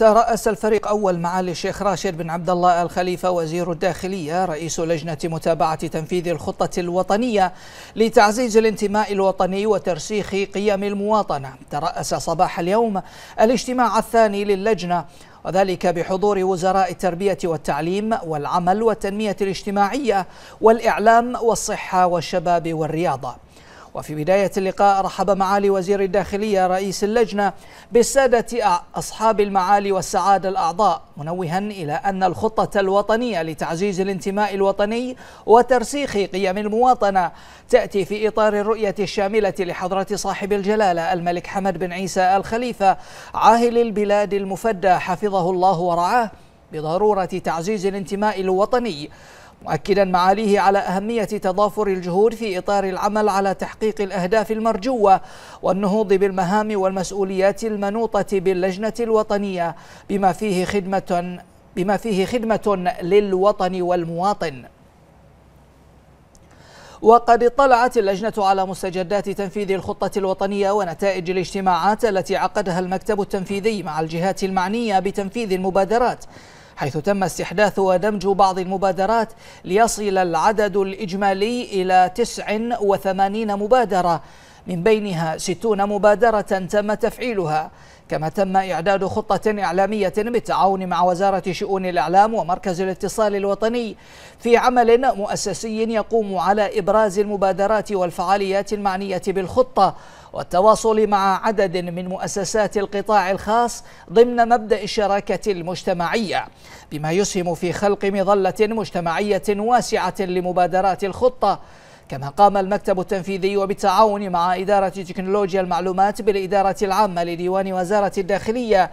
ترأس الفريق أول معالي الشيخ راشد بن عبد الله الخليفة وزير الداخلية رئيس لجنة متابعة تنفيذ الخطة الوطنية لتعزيز الانتماء الوطني وترسيخ قيم المواطنة ترأس صباح اليوم الاجتماع الثاني للجنة وذلك بحضور وزراء التربية والتعليم والعمل والتنمية الاجتماعية والإعلام والصحة والشباب والرياضة وفي بداية اللقاء رحب معالي وزير الداخلية رئيس اللجنة بالسادة أصحاب المعالي والسعادة الأعضاء منوها إلى أن الخطة الوطنية لتعزيز الانتماء الوطني وترسيخ قيم المواطنة تأتي في إطار الرؤية الشاملة لحضرة صاحب الجلالة الملك حمد بن عيسى الخليفة عاهل البلاد المفدى حفظه الله ورعاه بضرورة تعزيز الانتماء الوطني مؤكدا معاليه على أهمية تضافر الجهود في إطار العمل على تحقيق الأهداف المرجوة والنهوض بالمهام والمسؤوليات المنوطة باللجنة الوطنية بما فيه خدمة بما فيه خدمة للوطن والمواطن وقد اطلعت اللجنة على مستجدات تنفيذ الخطة الوطنية ونتائج الاجتماعات التي عقدها المكتب التنفيذي مع الجهات المعنية بتنفيذ المبادرات حيث تم استحداث ودمج بعض المبادرات ليصل العدد الإجمالي إلى 89 مبادرة من بينها ستون مبادرة تم تفعيلها كما تم إعداد خطة إعلامية بالتعاون مع وزارة شؤون الإعلام ومركز الاتصال الوطني في عمل مؤسسي يقوم على إبراز المبادرات والفعاليات المعنية بالخطة والتواصل مع عدد من مؤسسات القطاع الخاص ضمن مبدأ الشراكة المجتمعية بما يسهم في خلق مظلة مجتمعية واسعة لمبادرات الخطة كما قام المكتب التنفيذي وبالتعاون مع إدارة تكنولوجيا المعلومات بالإدارة العامة لديوان وزارة الداخلية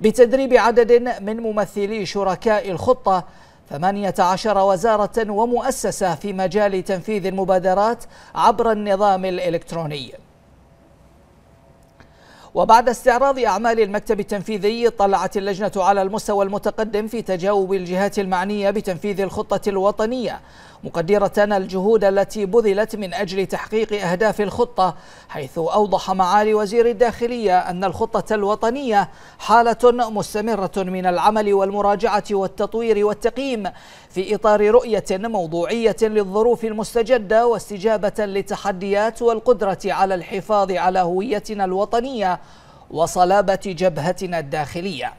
بتدريب عدد من ممثلي شركاء الخطة 18 وزارة ومؤسسة في مجال تنفيذ المبادرات عبر النظام الإلكتروني وبعد استعراض أعمال المكتب التنفيذي طلعت اللجنة على المستوى المتقدم في تجاوب الجهات المعنية بتنفيذ الخطة الوطنية مقدرة الجهود التي بذلت من أجل تحقيق أهداف الخطة حيث أوضح معالي وزير الداخلية أن الخطة الوطنية حالة مستمرة من العمل والمراجعة والتطوير والتقييم في إطار رؤية موضوعية للظروف المستجدة واستجابة للتحديات والقدرة على الحفاظ على هويتنا الوطنية وصلابة جبهتنا الداخلية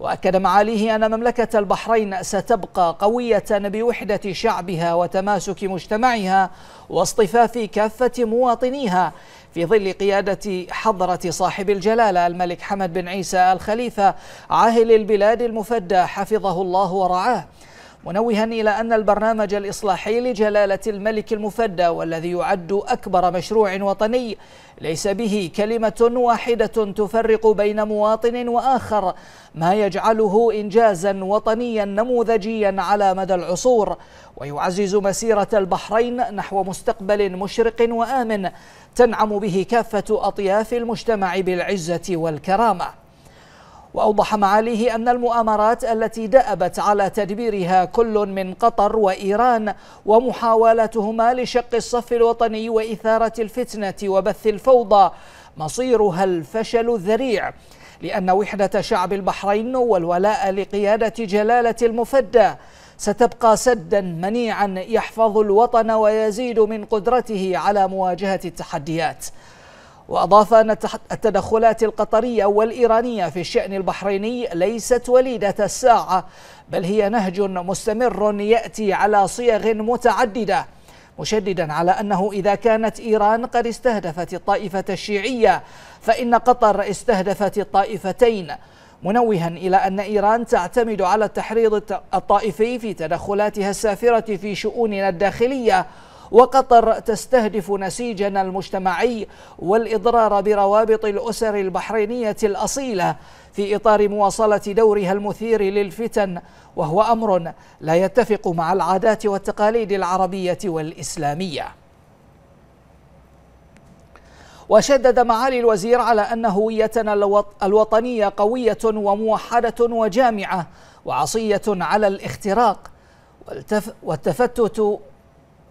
وأكد معاليه أن مملكة البحرين ستبقى قوية بوحدة شعبها وتماسك مجتمعها واصطفاف كافة مواطنيها في ظل قيادة حضرة صاحب الجلالة الملك حمد بن عيسى الخليفة عاهل البلاد المفدى حفظه الله ورعاه منوها إلى أن البرنامج الإصلاحي لجلالة الملك المفدى والذي يعد أكبر مشروع وطني ليس به كلمة واحدة تفرق بين مواطن وآخر ما يجعله إنجازا وطنيا نموذجيا على مدى العصور ويعزز مسيرة البحرين نحو مستقبل مشرق وآمن تنعم به كافة أطياف المجتمع بالعزة والكرامة وأوضح معاليه أن المؤامرات التي دأبت على تدبيرها كل من قطر وإيران ومحاولتهما لشق الصف الوطني وإثارة الفتنة وبث الفوضى مصيرها الفشل الذريع لأن وحدة شعب البحرين والولاء لقيادة جلالة المفدى ستبقى سدا منيعا يحفظ الوطن ويزيد من قدرته على مواجهة التحديات وأضاف أن التدخلات القطرية والإيرانية في الشأن البحريني ليست وليدة الساعة بل هي نهج مستمر يأتي على صيغ متعددة مشددا على أنه إذا كانت إيران قد استهدفت الطائفة الشيعية فإن قطر استهدفت الطائفتين منوها إلى أن إيران تعتمد على التحريض الطائفي في تدخلاتها السافرة في شؤوننا الداخلية وقطر تستهدف نسيجنا المجتمعي والإضرار بروابط الأسر البحرينية الأصيلة في إطار مواصلة دورها المثير للفتن وهو أمر لا يتفق مع العادات والتقاليد العربية والإسلامية وشدد معالي الوزير على أن هويتنا الوطنية قوية وموحدة وجامعة وعصية على الاختراق والتفتت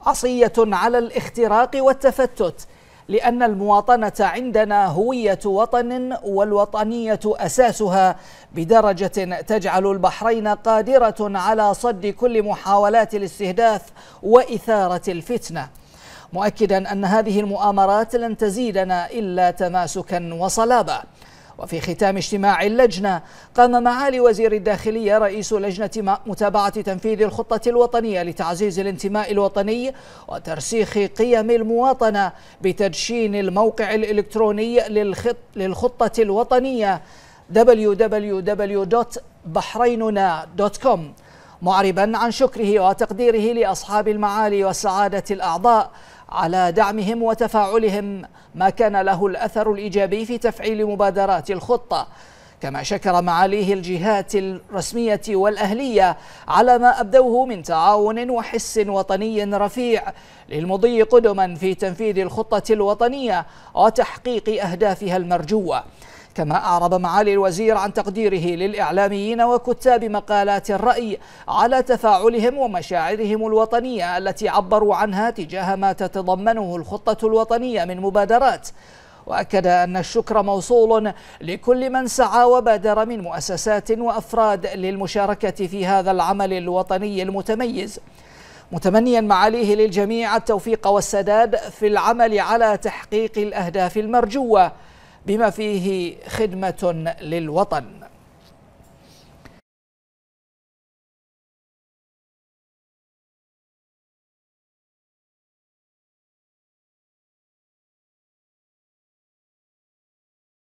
عصية على الاختراق والتفتت لأن المواطنة عندنا هوية وطن والوطنية أساسها بدرجة تجعل البحرين قادرة على صد كل محاولات الاستهداف وإثارة الفتنة مؤكدا أن هذه المؤامرات لن تزيدنا إلا تماسكا وصلابا وفي ختام اجتماع اللجنة قام معالي وزير الداخلية رئيس لجنة متابعة تنفيذ الخطة الوطنية لتعزيز الانتماء الوطني وترسيخ قيم المواطنة بتدشين الموقع الإلكتروني للخطة الوطنية www.bahreinuna.com معربا عن شكره وتقديره لأصحاب المعالي وسعادة الأعضاء على دعمهم وتفاعلهم ما كان له الأثر الإيجابي في تفعيل مبادرات الخطة كما شكر معاليه الجهات الرسمية والأهلية على ما أبدوه من تعاون وحس وطني رفيع للمضي قدما في تنفيذ الخطة الوطنية وتحقيق أهدافها المرجوة كما أعرب معالي الوزير عن تقديره للإعلاميين وكتاب مقالات الرأي على تفاعلهم ومشاعرهم الوطنية التي عبروا عنها تجاه ما تتضمنه الخطة الوطنية من مبادرات وأكد أن الشكر موصول لكل من سعى وبادر من مؤسسات وأفراد للمشاركة في هذا العمل الوطني المتميز متمنيا معاليه للجميع التوفيق والسداد في العمل على تحقيق الأهداف المرجوة بما فيه خدمة للوطن